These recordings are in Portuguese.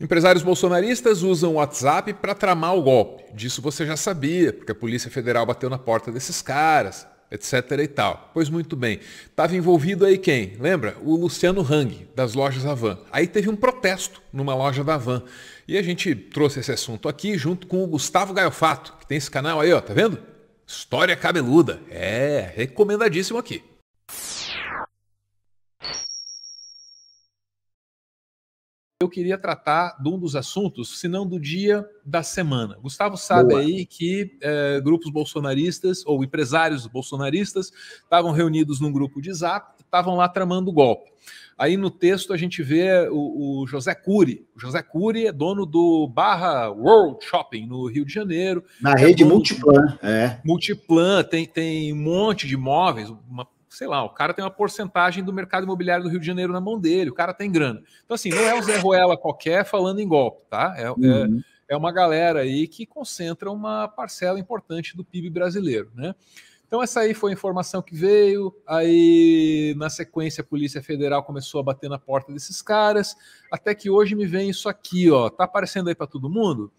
Empresários bolsonaristas usam o WhatsApp para tramar o golpe. Disso você já sabia, porque a Polícia Federal bateu na porta desses caras, etc e tal. Pois muito bem. Estava envolvido aí quem? Lembra? O Luciano Hang, das lojas Avan. Aí teve um protesto numa loja da Avan. E a gente trouxe esse assunto aqui junto com o Gustavo Gaiofato, que tem esse canal aí, ó, tá vendo? História cabeluda. É, recomendadíssimo aqui. eu queria tratar de um dos assuntos, se não do dia da semana. Gustavo sabe Boa. aí que é, grupos bolsonaristas ou empresários bolsonaristas estavam reunidos num grupo de zap, estavam lá tramando golpe. Aí no texto a gente vê o, o José Cury. O José Cury é dono do Barra World Shopping no Rio de Janeiro. Na é rede Multiplan. É. Multiplan, tem, tem um monte de imóveis, uma sei lá, o cara tem uma porcentagem do mercado imobiliário do Rio de Janeiro na mão dele, o cara tem grana. Então, assim, não é o Zé Ruela qualquer falando em golpe, tá? É, é uhum. é, é uma galera aí que concentra uma parcela importante do PIB brasileiro, né? Então, essa aí foi a informação que veio. Aí, na sequência, a Polícia Federal começou a bater na porta desses caras. Até que hoje me vem isso aqui, ó. Tá aparecendo aí para todo mundo?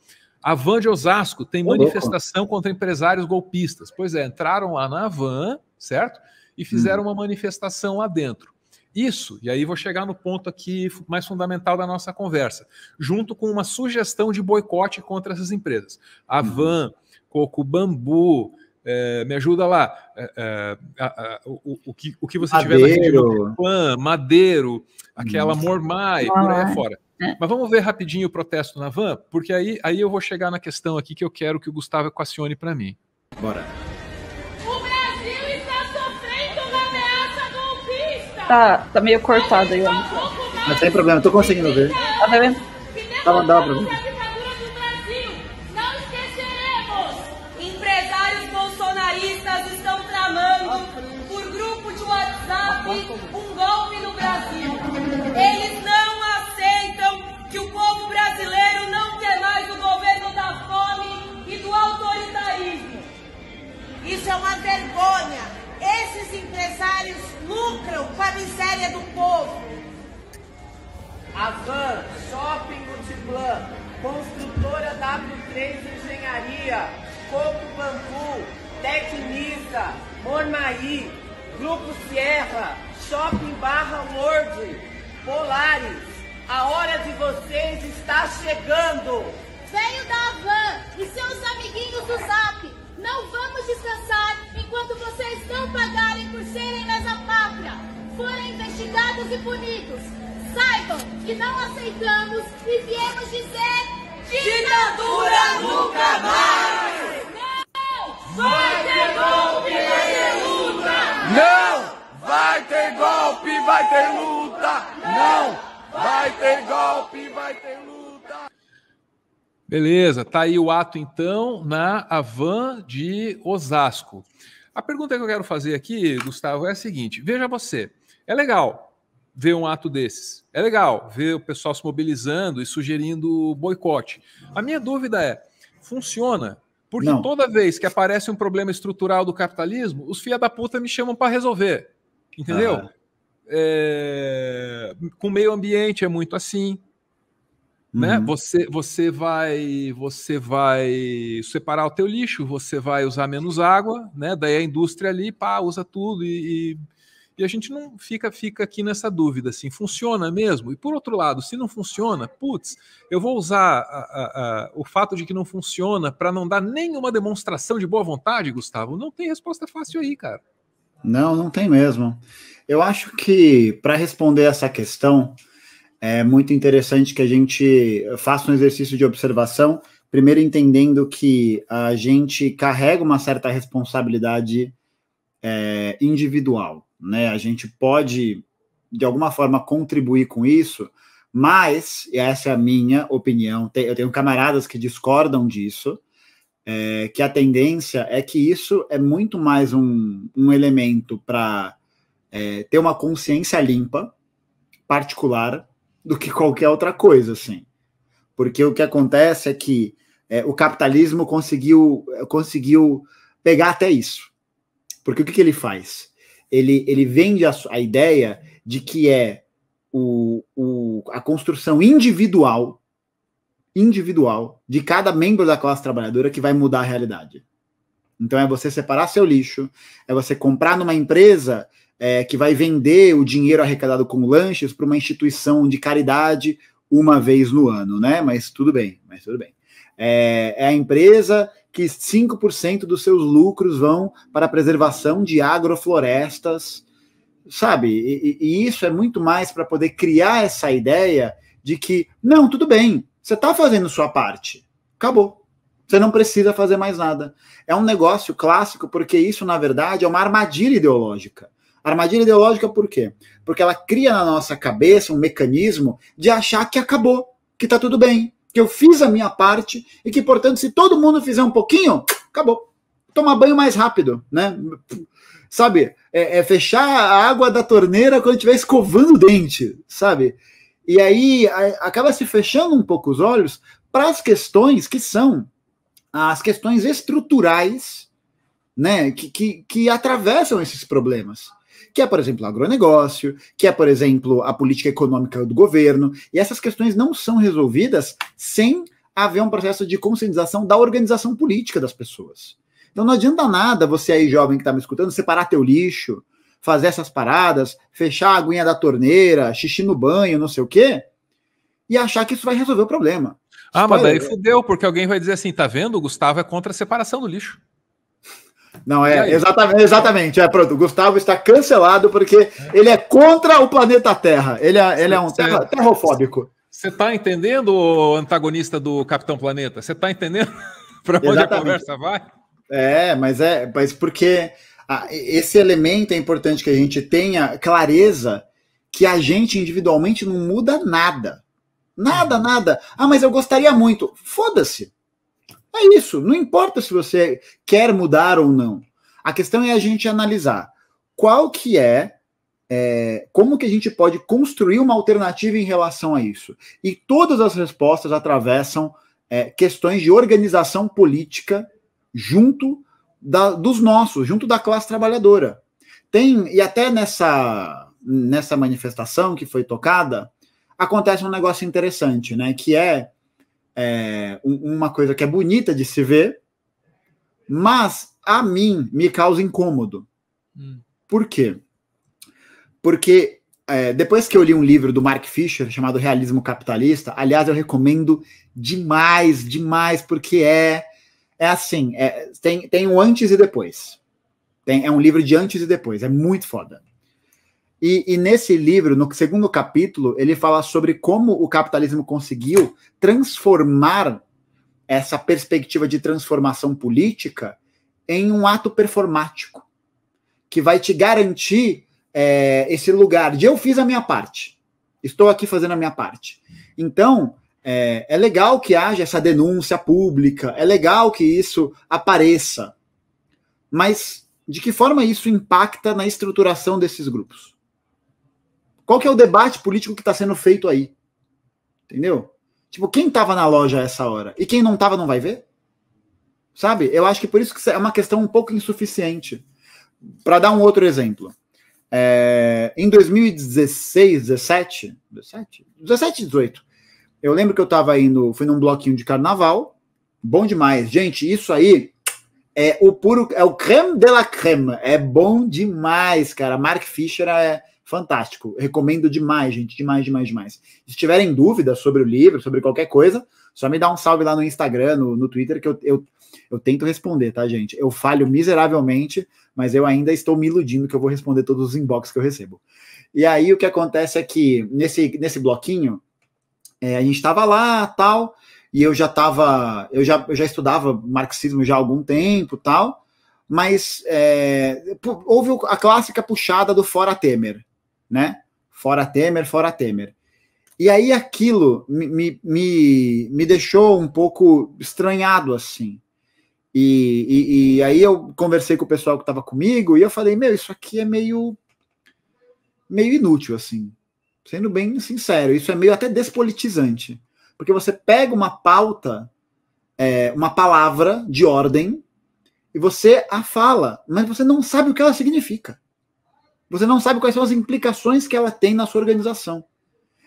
A Van de Osasco tem manifestação contra empresários golpistas. Pois é, entraram lá na Van, certo? e uhum. fizeram uma manifestação lá dentro. Isso, e aí vou chegar no ponto aqui mais fundamental da nossa conversa, junto com uma sugestão de boicote contra essas empresas. Avan, Van, uhum. Coco Bambu, é, me ajuda lá, é, é, a, a, o, o, que, o que você Madeiro. tiver Pan, Madeiro, aquela nossa. Mormai, por aí fora. É. Mas vamos ver rapidinho o protesto na van, porque aí, aí eu vou chegar na questão aqui que eu quero que o Gustavo equacione para mim. Bora. Tá, tá meio cortado aí. Não tem problema, eu tô conseguindo ver. tá vendo? Tá, não pra ver lucram com a miséria do povo. Avan, Shopping Multiplan, Construtora W3 Engenharia, Coco Bangu, Tecnisa, Mornaí, Grupo Sierra, Shopping Barra World, Polaris, a hora de vocês está chegando. Venho da Avan e seus amiguinhos do Zap, não vamos descansar enquanto vocês não pagarem por serem mesa pátria, forem investigados e punidos, saibam que não aceitamos e viemos dizer ditadura nunca mais! Não! Vai ter golpe, vai ter luta! Não! Vai ter golpe, vai ter luta! Não! Vai ter golpe, vai ter luta! Beleza, tá aí o ato então na Avan de Osasco. A pergunta que eu quero fazer aqui, Gustavo, é a seguinte: veja você, é legal ver um ato desses, é legal ver o pessoal se mobilizando e sugerindo boicote. A minha dúvida é: funciona? Porque Não. toda vez que aparece um problema estrutural do capitalismo, os filha da puta me chamam para resolver. Entendeu? Ah. É... Com o meio ambiente é muito assim. Né? Uhum. Né? Você, você vai você vai separar o teu lixo, você vai usar menos água, né? Daí a indústria ali, pá, usa tudo e, e, e a gente não fica fica aqui nessa dúvida assim, funciona mesmo? E por outro lado, se não funciona, putz, eu vou usar a, a, a, o fato de que não funciona para não dar nenhuma demonstração de boa vontade, Gustavo? Não tem resposta fácil aí, cara. Não, não tem mesmo. Eu acho que para responder essa questão, é muito interessante que a gente faça um exercício de observação, primeiro entendendo que a gente carrega uma certa responsabilidade é, individual, né? A gente pode, de alguma forma, contribuir com isso, mas, e essa é a minha opinião, eu tenho camaradas que discordam disso, é, que a tendência é que isso é muito mais um, um elemento para é, ter uma consciência limpa, particular, do que qualquer outra coisa, assim. Porque o que acontece é que é, o capitalismo conseguiu, conseguiu pegar até isso. Porque o que, que ele faz? Ele, ele vende a, a ideia de que é o, o, a construção individual, individual, de cada membro da classe trabalhadora que vai mudar a realidade. Então é você separar seu lixo, é você comprar numa empresa é, que vai vender o dinheiro arrecadado com lanches para uma instituição de caridade uma vez no ano, né? Mas tudo bem, mas tudo bem. É, é a empresa que 5% dos seus lucros vão para a preservação de agroflorestas, sabe? E, e isso é muito mais para poder criar essa ideia de que, não, tudo bem, você está fazendo sua parte, acabou. Você não precisa fazer mais nada. É um negócio clássico, porque isso, na verdade, é uma armadilha ideológica. Armadilha ideológica por quê? Porque ela cria na nossa cabeça um mecanismo de achar que acabou, que está tudo bem, que eu fiz a minha parte e que, portanto, se todo mundo fizer um pouquinho, acabou. Tomar banho mais rápido, né? Sabe? É, é fechar a água da torneira quando estiver escovando o dente, sabe? E aí a, acaba se fechando um pouco os olhos para as questões que são as questões estruturais, né? Que, que, que atravessam esses problemas que é, por exemplo, o agronegócio, que é, por exemplo, a política econômica do governo. E essas questões não são resolvidas sem haver um processo de conscientização da organização política das pessoas. Então não adianta nada você aí, jovem que está me escutando, separar teu lixo, fazer essas paradas, fechar a aguinha da torneira, xixi no banho, não sei o quê, e achar que isso vai resolver o problema. Ah, Spoiler. mas daí fudeu, porque alguém vai dizer assim, tá vendo? O Gustavo é contra a separação do lixo. Não, é, exatamente, exatamente. É, pronto, o Gustavo está cancelado porque ele é contra o planeta Terra. Ele é, ele é um terra, terrofóbico. Você está entendendo, o antagonista do Capitão Planeta? Você está entendendo para onde exatamente. a conversa vai? É, mas é, mas porque a, esse elemento é importante que a gente tenha clareza que a gente individualmente não muda nada. Nada, uhum. nada. Ah, mas eu gostaria muito. Foda-se. É isso. Não importa se você quer mudar ou não. A questão é a gente analisar qual que é, é, como que a gente pode construir uma alternativa em relação a isso. E todas as respostas atravessam é, questões de organização política junto da, dos nossos, junto da classe trabalhadora. Tem, e até nessa, nessa manifestação que foi tocada, acontece um negócio interessante, né? Que é é, uma coisa que é bonita de se ver, mas a mim me causa incômodo. Hum. Por quê? Porque é, depois que eu li um livro do Mark Fisher chamado Realismo Capitalista, aliás, eu recomendo demais, demais, porque é é assim, é, tem, tem um antes e depois. Tem, é um livro de antes e depois, é muito foda. E, e, nesse livro, no segundo capítulo, ele fala sobre como o capitalismo conseguiu transformar essa perspectiva de transformação política em um ato performático que vai te garantir é, esse lugar de eu fiz a minha parte, estou aqui fazendo a minha parte. Então, é, é legal que haja essa denúncia pública, é legal que isso apareça, mas de que forma isso impacta na estruturação desses grupos? Qual que é o debate político que está sendo feito aí? Entendeu? Tipo, quem estava na loja a essa hora? E quem não estava não vai ver? Sabe? Eu acho que por isso que é uma questão um pouco insuficiente. Para dar um outro exemplo. É, em 2016, 17, 17, 17, 18, eu lembro que eu estava indo, fui num bloquinho de carnaval, bom demais, gente, isso aí é o puro, é o creme de la creme, é bom demais, cara. Mark Fisher é, fantástico. Recomendo demais, gente, demais, demais, demais. Se tiverem dúvidas sobre o livro, sobre qualquer coisa, só me dá um salve lá no Instagram, no, no Twitter, que eu, eu, eu, tento responder, tá, gente? Eu falho miseravelmente, mas eu ainda estou me iludindo que eu vou responder todos os inbox que eu recebo. E aí o que acontece é que nesse, nesse bloquinho, é, a gente estava lá, tal, e eu já estava, eu já, eu já estudava marxismo já há algum tempo, tal, mas é, houve a clássica puxada do fora Temer, né? Fora Temer, fora Temer. E aí aquilo me, me, me deixou um pouco estranhado, assim. E, e, e aí eu conversei com o pessoal que estava comigo e eu falei, meu, isso aqui é meio, meio inútil, assim. Sendo bem sincero, isso é meio até despolitizante. Porque você pega uma pauta, é, uma palavra de ordem, e você a fala, mas você não sabe o que ela significa. Você não sabe quais são as implicações que ela tem na sua organização.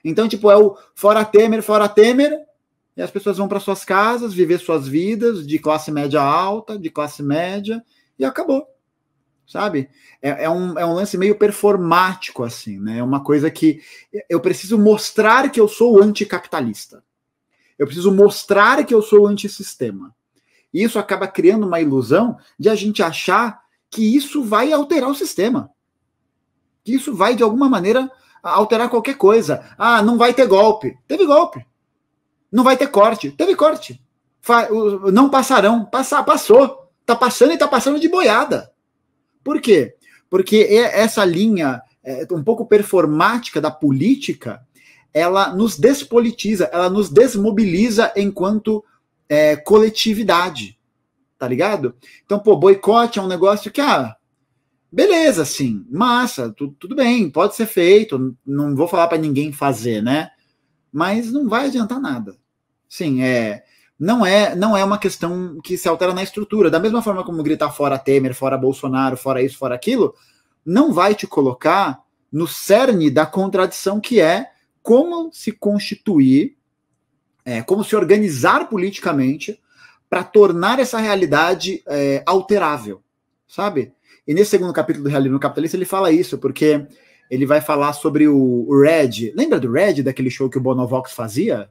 Então, tipo, é o fora Temer, fora Temer, e as pessoas vão para suas casas, viver suas vidas de classe média alta, de classe média, e acabou. Sabe? É, é, um, é um lance meio performático, assim, né? É uma coisa que eu preciso mostrar que eu sou anticapitalista. Eu preciso mostrar que eu sou antissistema. E isso acaba criando uma ilusão de a gente achar que isso vai alterar o sistema que isso vai, de alguma maneira, alterar qualquer coisa. Ah, não vai ter golpe. Teve golpe. Não vai ter corte. Teve corte. Não passarão. Passar, passou. Tá passando e tá passando de boiada. Por quê? Porque essa linha é, um pouco performática da política, ela nos despolitiza, ela nos desmobiliza enquanto é, coletividade. Tá ligado? Então, pô, boicote é um negócio que, ah, Beleza, sim, massa, tu, tudo bem, pode ser feito, não vou falar para ninguém fazer, né? Mas não vai adiantar nada. Sim, é, não é, não é uma questão que se altera na estrutura. Da mesma forma como gritar fora Temer, fora Bolsonaro, fora isso, fora aquilo, não vai te colocar no cerne da contradição que é como se constituir, é, como se organizar politicamente para tornar essa realidade é, alterável, sabe? E nesse segundo capítulo do Realismo Capitalista, ele fala isso, porque ele vai falar sobre o, o Red. Lembra do Red, daquele show que o Bonovox fazia?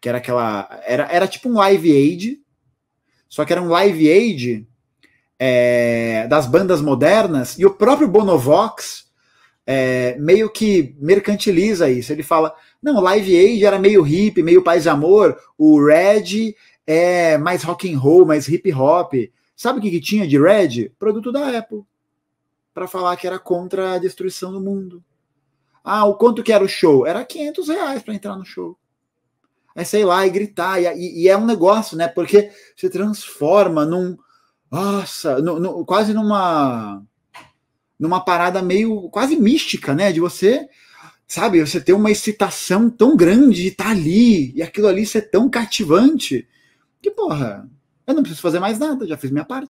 Que era aquela. Era, era tipo um live aid, só que era um live aid é, das bandas modernas, e o próprio Bonovox é, meio que mercantiliza isso. Ele fala: não, Live Aid era meio hip, meio paz e amor, o Red é mais rock and roll, mais hip hop. Sabe o que, que tinha de Red? Produto da Apple. Para falar que era contra a destruição do mundo. Ah, o quanto que era o show? Era 500 reais para entrar no show. Aí sei lá e gritar. E, e, é um negócio, né? Porque se transforma num. Nossa, no, no, quase numa. Numa parada meio. quase mística, né? De você sabe, você ter uma excitação tão grande de estar tá ali, e aquilo ali ser tão cativante, que porra, eu não preciso fazer mais nada, já fiz minha parte.